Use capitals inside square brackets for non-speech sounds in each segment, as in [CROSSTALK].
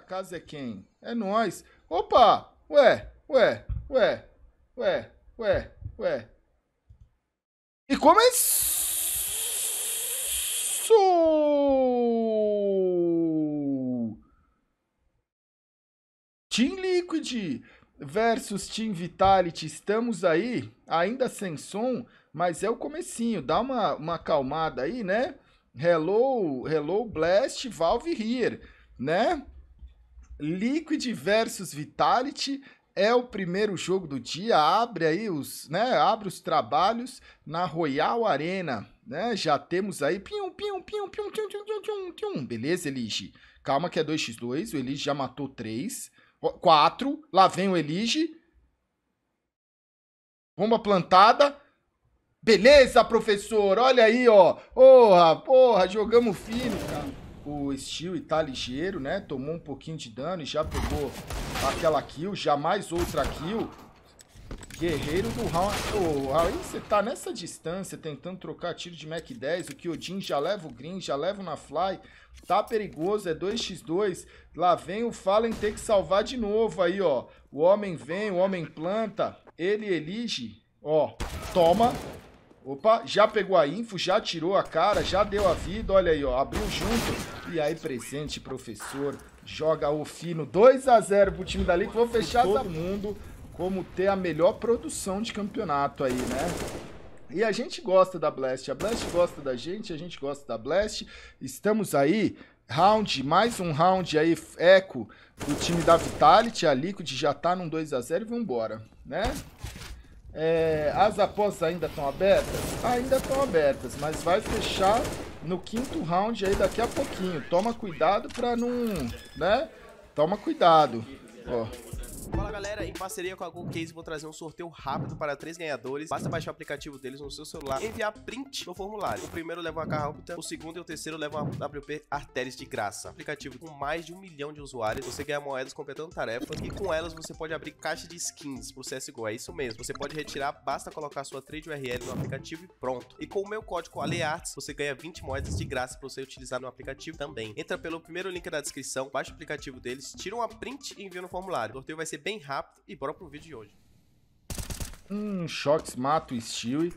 casa é quem? É nós. Opa! Ué, ué, ué, ué, ué, ué. E começou! Team Liquid versus Team Vitality. Estamos aí, ainda sem som, mas é o comecinho. Dá uma, uma acalmada aí, né? Hello, hello Blast, Valve here, né? Liquid versus Vitality é o primeiro jogo do dia, abre aí os, né, abre os trabalhos na Royal Arena, né? Já temos aí pium pium pium pium pium pium pium, pium. beleza, Elige? Calma que é 2x2, o Elige já matou 3, 4, lá vem o Elige. Bomba plantada. Beleza, professor. Olha aí, ó. Porra, porra, jogamos fino, cara o Stewie tá ligeiro, né? Tomou um pouquinho de dano e já pegou aquela kill, já mais outra kill. Guerreiro do round. Oh, aí você tá nessa distância tentando trocar tiro de Mac 10. O Kyojin já leva o Green, já leva o Nafly. Fly. Tá perigoso, é 2x2. Lá vem o Fallen ter que salvar de novo aí, ó. O homem vem, o homem planta. Ele elige. Ó, toma. Opa, já pegou a info, já tirou a cara, já deu a vida, olha aí, ó, abriu junto. E aí, presente, professor, joga o fino 2 a 0 pro time da liquid, Vou fechar todo mundo como ter a melhor produção de campeonato aí, né? E a gente gosta da Blast, a Blast gosta da gente, a gente gosta da Blast. Estamos aí, round, mais um round aí, eco do time da Vitality, a Liquid já tá num 2 a 0 e vambora, né? É, as apostas ainda estão abertas? Ainda estão abertas, mas vai fechar no quinto round aí daqui a pouquinho. Toma cuidado para não, né? Toma cuidado. Ó. Fala galera, em parceria com a Google Case vou trazer um sorteio rápido para três ganhadores. Basta baixar o aplicativo deles no seu celular e enviar print no formulário. O primeiro leva uma Carrapta, o segundo e o terceiro levam a WP Artéries de graça. Aplicativo com mais de um milhão de usuários, você ganha moedas completando tarefas e com elas você pode abrir caixa de skins pro CSGO, é isso mesmo. Você pode retirar, basta colocar sua trade URL no aplicativo e pronto. E com o meu código ALEARTS você ganha 20 moedas de graça para você utilizar no aplicativo também. Entra pelo primeiro link da descrição, baixa o aplicativo deles, tira uma print e envia no formulário. O sorteio vai ser ser bem rápido e bora pro vídeo de hoje. Hum, Shox mata o Stewie.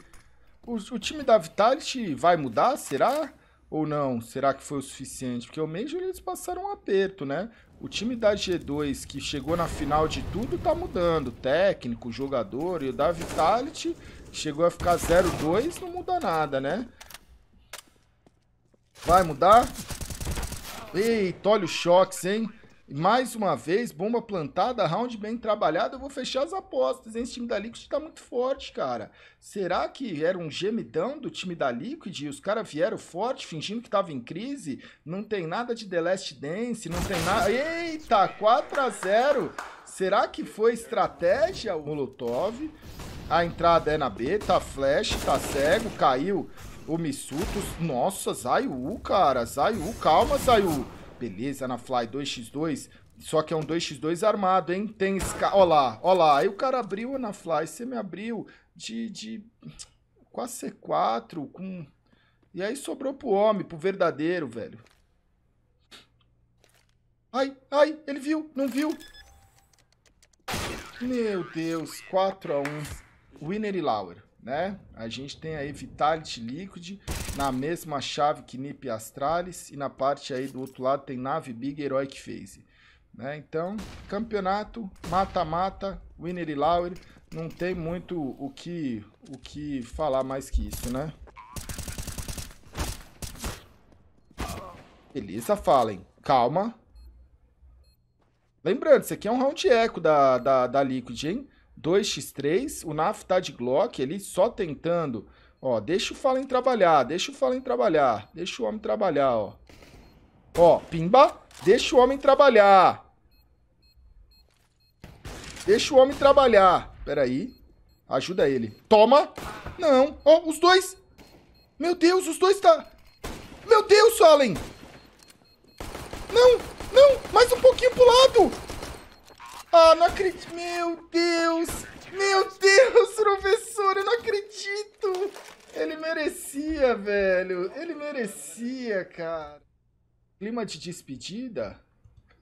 O, o, time da Vitality vai mudar, será? Ou não? Será que foi o suficiente? Porque o Major eles passaram um aperto, né? O time da G2, que chegou na final de tudo, tá mudando. Técnico, jogador. E o da Vitality chegou a ficar 0-2, não muda nada, né? Vai mudar? Eita, olha o Shox, hein? Mais uma vez, bomba plantada, round bem trabalhado. Eu vou fechar as apostas. Hein? Esse time da Liquid tá muito forte, cara. Será que era um gemidão do time da Liquid e os caras vieram forte, fingindo que tava em crise? Não tem nada de The Last Dance, não tem nada. Eita, 4 a 0 Será que foi estratégia o Molotov? A entrada é na B, tá flash, tá cego, caiu o Missutos. Nossa, Zayu, cara. Zayu, calma, Zayu. Beleza, na Fly 2x2. Só que é um 2x2 armado, hein? Tem escada. Ó lá, ó lá. Aí o cara abriu na Fly. Você me abriu de, de... com a C4, com... E aí sobrou pro homem, pro verdadeiro, velho. Ai, ai, ele viu, não viu. Meu Deus, 4x1. Winner e Lauer né? A gente tem aí Vitality Liquid na mesma chave que Nip Astralis e na parte aí do outro lado tem Nave Big Heroic Phase. Né? Então, campeonato, mata-mata, winner e Lauer, não tem muito o que, o que falar mais que isso, né? Beleza, Fallen. Calma. Lembrando, isso aqui é um round eco da, da, da Liquid, hein? 2x3, o Naf tá de Glock ele só tentando, ó, deixa o Fallen trabalhar, deixa o Fallen trabalhar, deixa o homem trabalhar, ó. Ó, pimba, deixa o homem trabalhar. Deixa o homem trabalhar. Pera aí, ajuda ele. Toma. Não, ó, os dois. Meu Deus, os dois tá... Meu Deus, Fallen. Não, não, mais um pouquinho pro lado. Ah, não acredito. Meu Deus. Meu Deus, professor, eu não acredito. Ele merecia, velho. Ele merecia, cara. Clima de despedida?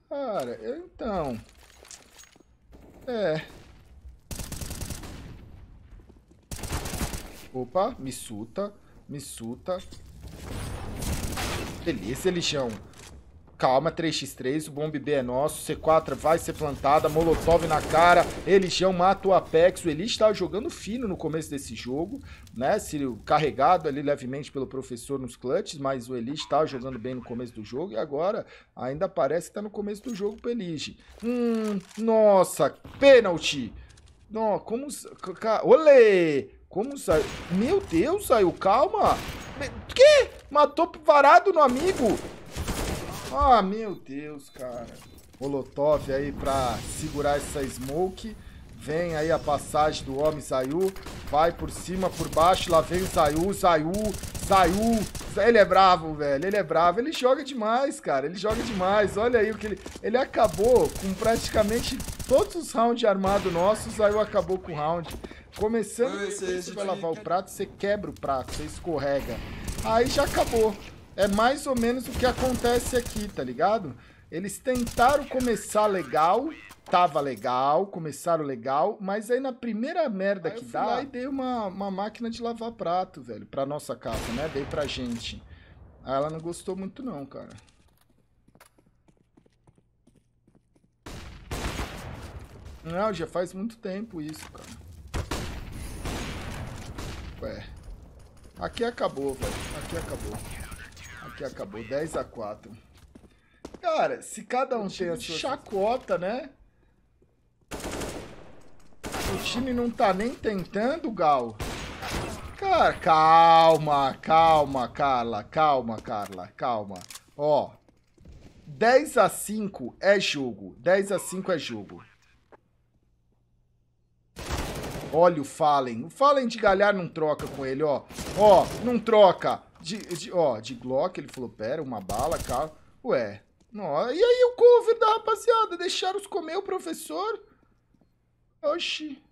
Cara, eu, então... É... Opa, me me Missuta. Delícia, lixão. Calma, 3x3, o bomb B é nosso, C4 vai ser plantada, Molotov na cara, Eligeão mata o Apex, o Eli estava tá jogando fino no começo desse jogo, né, carregado ali levemente pelo professor nos clutches, mas o Eli estava tá jogando bem no começo do jogo e agora ainda parece que está no começo do jogo pro Elige. Hum, nossa, pênalti! Não, como... Olê! Como saiu? Meu Deus, saiu, calma! Que? Matou varado no amigo? Ah, meu Deus, cara. Molotov aí pra segurar essa smoke. Vem aí a passagem do homem Zayu. Vai por cima, por baixo. Lá vem o Zayu, Zayu, Zayu. Ele é bravo, velho. Ele é bravo. Ele joga demais, cara. Ele joga demais. Olha aí o que ele... Ele acabou com praticamente todos os rounds armados nossos. Zayu acabou com o round. Começando, é você vai lavar o prato, você quebra o prato, você escorrega. Aí já acabou é mais ou menos o que acontece aqui, tá ligado? Eles tentaram começar legal, tava legal, começaram legal, mas aí na primeira merda aí que eu dá... Lá e dei uma, uma máquina de lavar prato, velho, pra nossa casa, né? Dei pra gente. Aí ela não gostou muito não, cara. Não, já faz muito tempo isso, cara. Ué. Aqui acabou, velho. Aqui acabou que acabou 10 a 4 Cara, se cada um tem a sua chacota, né? O time não tá nem tentando, Gal. Cara, calma, calma, Carla, calma, Carla, calma. Ó, 10 a 5 é jogo, 10 a 5 é jogo. Olha o Fallen. O Fallen de Galhar não troca com ele, ó. Ó, não troca. De, de, ó, de Glock, ele falou, pera, uma bala, carro. Ué, não, e aí o cover da rapaziada? Deixaram os comer o professor? Oxi.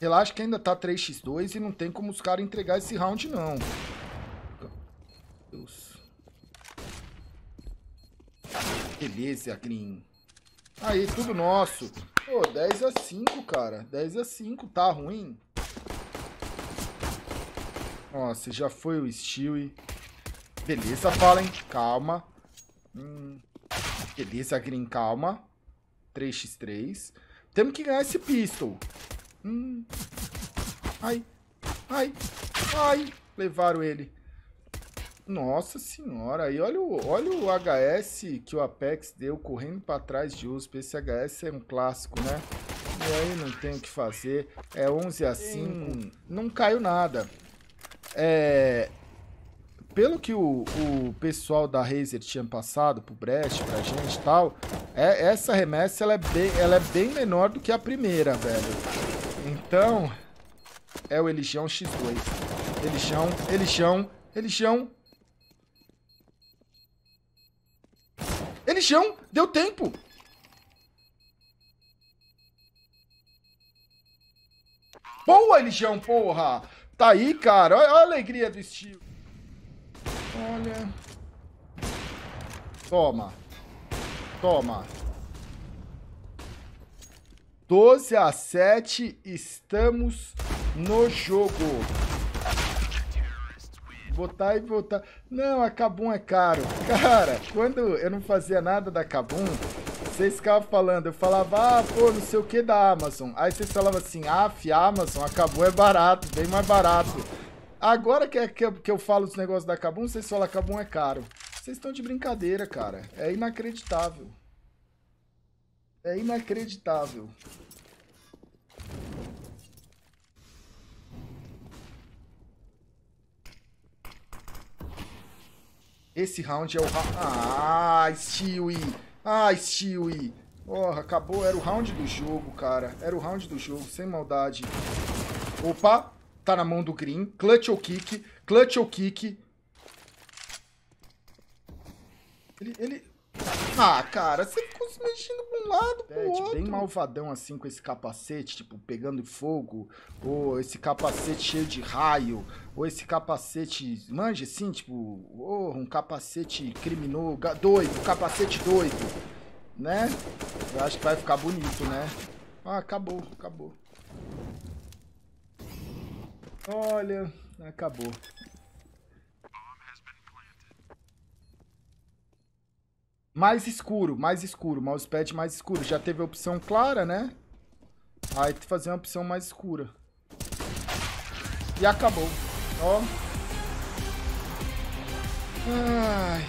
Relaxa que ainda tá 3x2 e não tem como os caras entregar esse round, não. Deus. Beleza, Green. Aí, tudo nosso. Pô, 10 x 5, cara. 10 x 5. Tá ruim? nossa já foi o Stewie. Beleza, Fallen. Calma. Hum. Beleza, Green, calma. 3x3. Temos que ganhar esse pistol. Hum. Ai. Ai. Ai. Levaram ele. Nossa senhora. E olha o, olha o HS que o Apex deu correndo para trás de USP. Esse HS é um clássico, né? E aí não tem o que fazer. É 11 a 5. Não caiu nada. É, pelo que o, o, pessoal da Razer tinha passado pro Brecht, pra gente e tal, é, essa remessa ela é, bem, ela é bem menor do que a primeira, velho. Então, é o Eligião X2. Eligião, Eligião, Eligião. Eligião, deu tempo! Boa, Eligião, porra! Tá aí, cara. Olha a alegria do Steve. Olha. Toma. Toma. 12 a 7, estamos no jogo. Botar e botar. Não, a Kabum é caro. Cara, quando eu não fazia nada da Kabum, vocês ficavam é falando, eu falava, ah, pô, não sei o que da Amazon. Aí vocês falavam assim, ah, Amazon, acabou, é barato, bem mais barato. Agora que, é, que, eu, que eu falo os negócios da Cabum, vocês falam, Cabum é caro. Vocês estão de brincadeira, cara. É inacreditável. É inacreditável. Esse round é o... Ah, Stewie! Ai, Stewie. Porra, acabou. Era o round do jogo, cara. Era o round do jogo, sem maldade. Opa, tá na mão do Green. Clutch ou kick. Clutch ou kick. Ele, ele, ah, cara, você ficou se mexendo pra um lado, pro é, tipo, outro. bem malvadão assim com esse capacete, tipo, pegando fogo, ou esse capacete cheio de raio, ou esse capacete, manja assim, tipo, oh, um capacete criminoso, doido, capacete doido, né? Eu acho que vai ficar bonito, né? Ah, acabou, acabou. Olha, acabou. Mais escuro, mais escuro, mousepad mais escuro. Já teve a opção clara, né? Aí tu fazer uma opção mais escura. E acabou. Ó. Ai.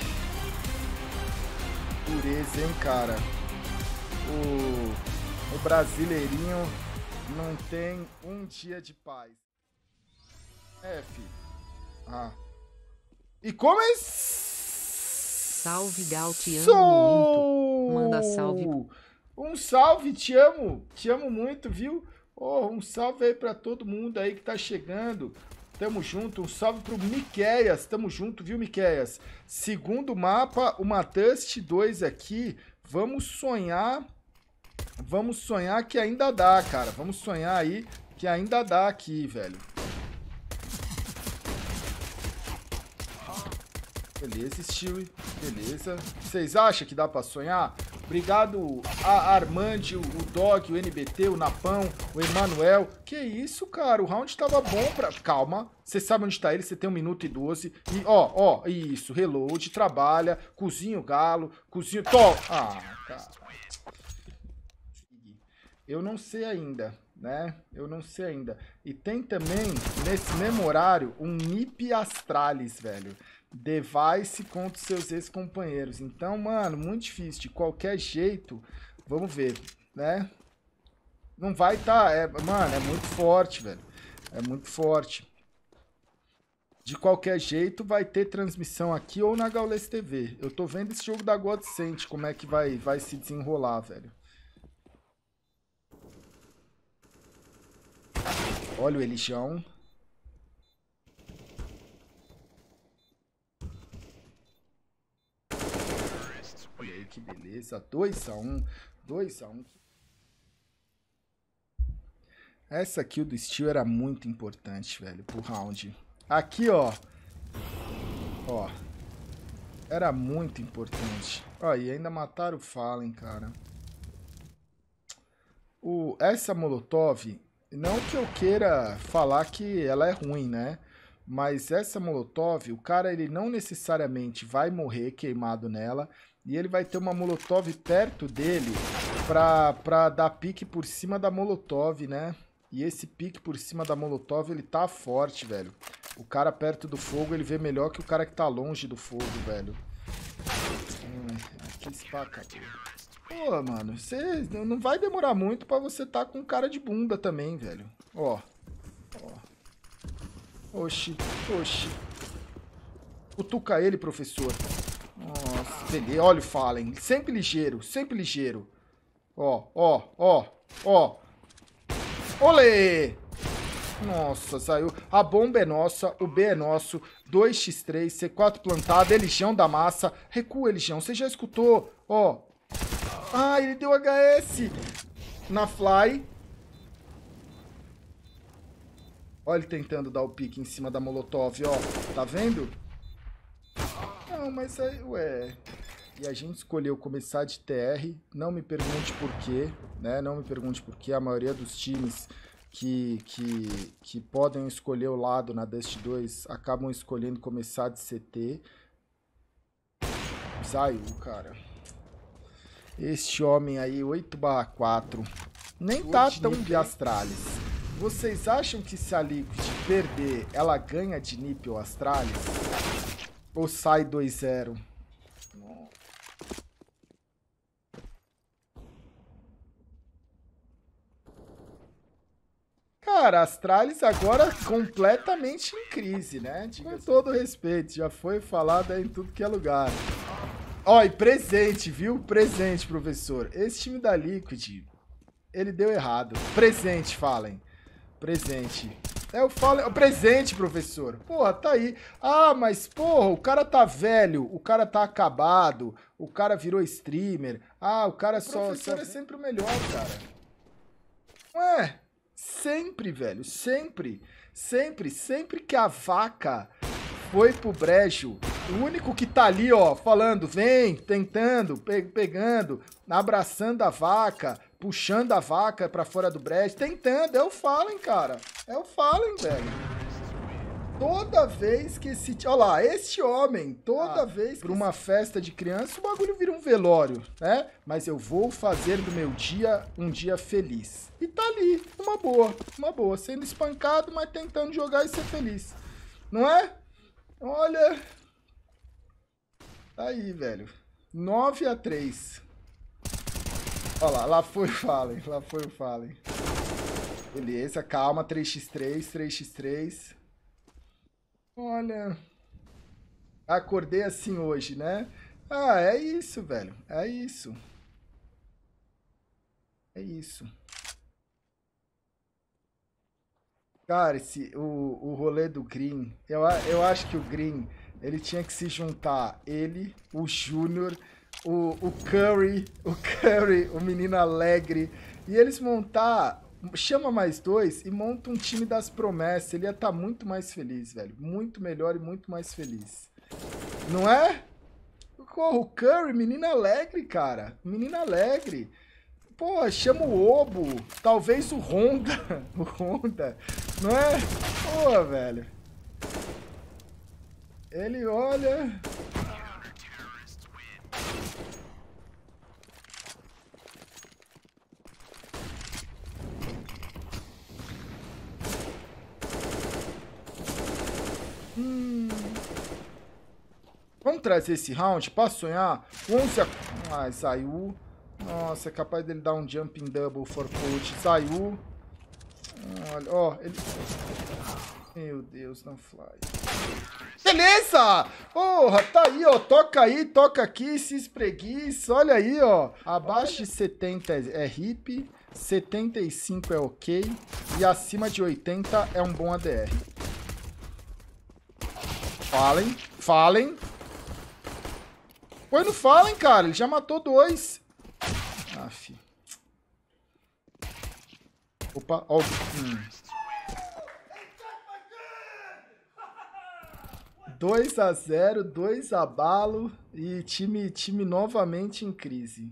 Pureza, hein, cara. O, o brasileirinho não tem um dia de paz. É, F. Ah. E como é Salve, Gal, te amo Sou... muito. Manda salve. Um salve, te amo. Te amo muito, viu? Oh, um salve aí para todo mundo aí que tá chegando. Tamo junto. Um salve pro Miqueias. Tamo junto, viu, Miqueias? Segundo mapa, uma Dust 2 aqui. Vamos sonhar. Vamos sonhar que ainda dá, cara. Vamos sonhar aí que ainda dá aqui, velho. Beleza, Stewie. Beleza. Vocês acham que dá pra sonhar? Obrigado a Armande o Dog, o NBT, o Napão, o Emanuel. Que isso, cara? O round tava bom pra... Calma. Você sabe onde tá ele, você tem um minuto e doze. E, ó, ó, isso. Reload, trabalha, cozinha o galo, cozinha... tô Ah, cara. Eu não sei ainda né? Eu não sei ainda. E tem também, nesse mesmo horário, um Nip Astralis, velho. Device contra os seus ex-companheiros. Então, mano, muito difícil. De qualquer jeito, vamos ver, né? Não vai estar... Tá, é, mano, é muito forte, velho. É muito forte. De qualquer jeito, vai ter transmissão aqui ou na Gaules TV. Eu tô vendo esse jogo da Godsent, como é que vai, vai se desenrolar, velho. Olha o Elijão. que beleza. 2x1. 2x1. Essa kill do Steel era muito importante, velho, pro round. Aqui, ó. Ó. Era muito importante. Ó, e ainda mataram o Fallen, cara. O, essa Molotov, não que eu queira falar que ela é ruim, né? Mas essa Molotov, o cara ele não necessariamente vai morrer queimado nela, e ele vai ter uma Molotov perto dele pra, pra dar pique por cima da Molotov, né? E esse pique por cima da Molotov, ele tá forte, velho. O cara perto do fogo, ele vê melhor que o cara que tá longe do fogo, velho. Que hum, aquele spa, cara. Pô, mano, você não vai demorar muito pra você tá com cara de bunda também, velho. Ó, ó. Oxi, oxi. Cutuca ele, professor. Nossa, peguei. Olha o Fallen. Sempre ligeiro, sempre ligeiro. Ó, ó, ó, ó. Olê! Nossa, saiu. A bomba é nossa, o B é nosso. 2x3, C4 plantado, é Eligião da massa. Recua, é Eligião. Você já escutou? Ó. Ah, ele deu HS. Na fly. Olha ele tentando dar o pique em cima da Molotov, ó. Tá vendo? Não, mas aí, ué. E a gente escolheu começar de TR, não me pergunte por quê, né? Não me pergunte por quê, a maioria dos times que, que, que podem escolher o lado na Dust 2 acabam escolhendo começar de CT. Saiu, cara. Este homem aí, 8/4, nem Vou tá tão biastrales. Vocês acham que se a Liquid perder, ela ganha de Nip ou Astralis? Ou sai 2-0? Cara, Astralis agora completamente em crise, né? Com todo respeito, já foi falado em tudo que é lugar. Ó, e presente, viu? Presente, professor. Esse time da Liquid, ele deu errado. Presente, falem. Presente. É o é o presente, professor. Porra, tá aí. Ah, mas porra, o cara tá velho, o cara tá acabado, o cara virou streamer. Ah, o cara só. O professor só... é sempre o melhor, cara. Ué, sempre, velho, sempre. Sempre, sempre que a vaca foi pro brejo, o único que tá ali, ó, falando, vem, tentando, pe pegando, abraçando a vaca, puxando a vaca para fora do brejo, tentando. É o Fallen, cara. É o Fallen, velho. Toda vez que esse. Olha lá, este homem, toda ah, vez para uma festa de criança, o bagulho vira um velório, né? Mas eu vou fazer do meu dia um dia feliz. E tá ali, uma boa, uma boa. Sendo espancado, mas tentando jogar e ser feliz. Não é? Olha. Tá aí, velho. 9 a 3 Olha lá, lá foi o Fallen, lá foi o Fallen. Beleza, calma, 3x3, 3x3. Olha... Acordei assim hoje, né? Ah, é isso, velho. É isso. É isso. Cara, esse, o, o rolê do Green, eu, eu acho que o Green, ele tinha que se juntar, ele, o Júnior o, o Curry, o Curry, o menino alegre. E eles montar, chama mais dois e monta um time das promessas. Ele ia estar tá muito mais feliz, velho. Muito melhor e muito mais feliz. Não é? Porra, o Curry, menino alegre, cara. menino alegre. Pô, chama o Obo. Talvez o Honda. [LAUGHS] O Honda. Não é? Pô, velho. Ele olha... Vamos trazer esse round pra sonhar. 11 a... Ah, saiu. Nossa, é capaz dele dar um jumping double for put. Saiu. Olha, ó, ele... Meu Deus, não fly. Beleza! Porra, tá aí, ó. Toca aí, toca aqui, se espreguiça. Olha aí, ó. Abaixo de 70 é hip, 75 é ok e acima de 80 é um bom ADR. Falem, falem. Põe no Fallen, cara. Ele já matou dois. Ah, fi. Opa, ó. Hum. 2 a 0, 2 a balo e time, time novamente em crise.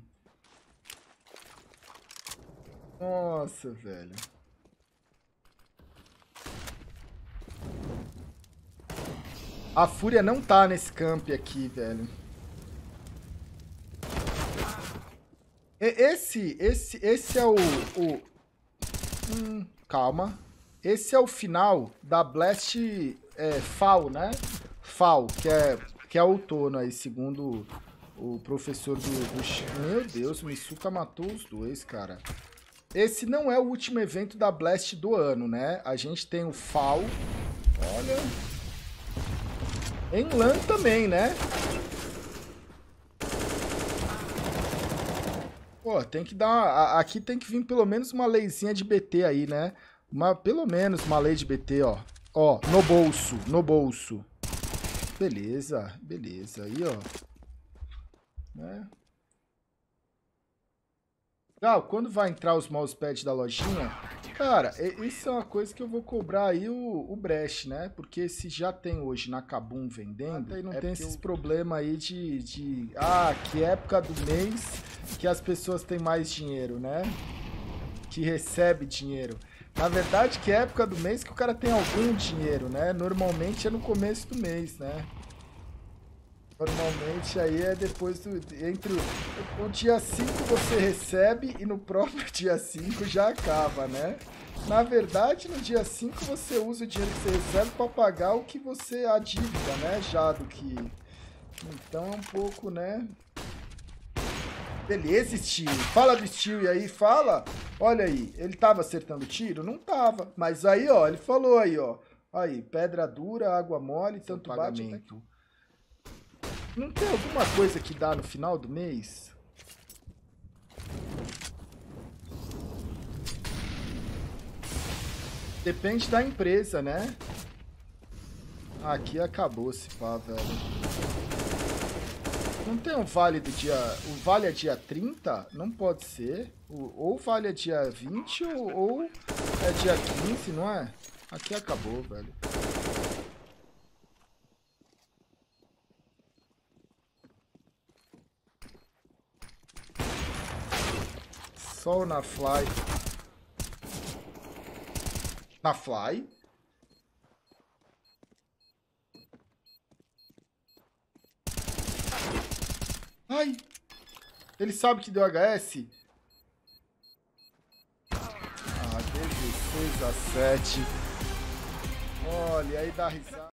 Nossa, velho. A Fúria não tá nesse camp aqui, velho. Esse, esse, esse é o... o... Hum, calma. Esse é o final da Blast é, FAL, né? FAL, que é, que é outono aí, segundo o professor do, do... Meu Deus, o Misuka matou os dois, cara. Esse não é o último evento da Blast do ano, né? A gente tem o FAL. Olha. Em LAN também, né? Pô, tem que dar. Uma, aqui tem que vir pelo menos uma leizinha de BT aí, né? Uma, pelo menos uma lei de BT, ó. Ó, no bolso, no bolso. Beleza, beleza. Aí, ó. Né? Legal, quando vai entrar os mousepads da lojinha, Cara, é, isso é uma coisa que eu vou cobrar aí o, o Brecht, né? Porque se já tem hoje na Cabum vendendo, aí ah, tá, não é tem esses eu... problemas aí de, de. Ah, que época do mês que as pessoas têm mais dinheiro, né? Que recebe dinheiro. Na verdade, que é época do mês que o cara tem algum dinheiro, né? Normalmente é no começo do mês, né? Normalmente aí é depois do. Entre o, o dia 5 você recebe e no próprio [LAUGHS] dia 5 já acaba, né? Na verdade, no dia 5 você usa o dinheiro que você recebe para pagar o que você. a dívida, né? Já do que. Então é um pouco, né? Beleza, Steve. Fala do e aí, fala. Olha aí, ele tava acertando tiro? Não tava. Mas aí, ó, ele falou aí, ó. Aí, pedra dura, água mole, tanto pagamento. bate. Até... Não tem alguma coisa que dá no final do mês? Depende da empresa, né? Aqui acabou se pá, velho. Não tem um vale do dia... O vale é dia 30? Não pode ser. ou vale é dia 20 ou, ou é dia 15, não é? Aqui acabou, velho. Só na fly. Na fly. Ai! Ele sabe que deu HS? Ah, 16 a 7. Olha, aí dá risada.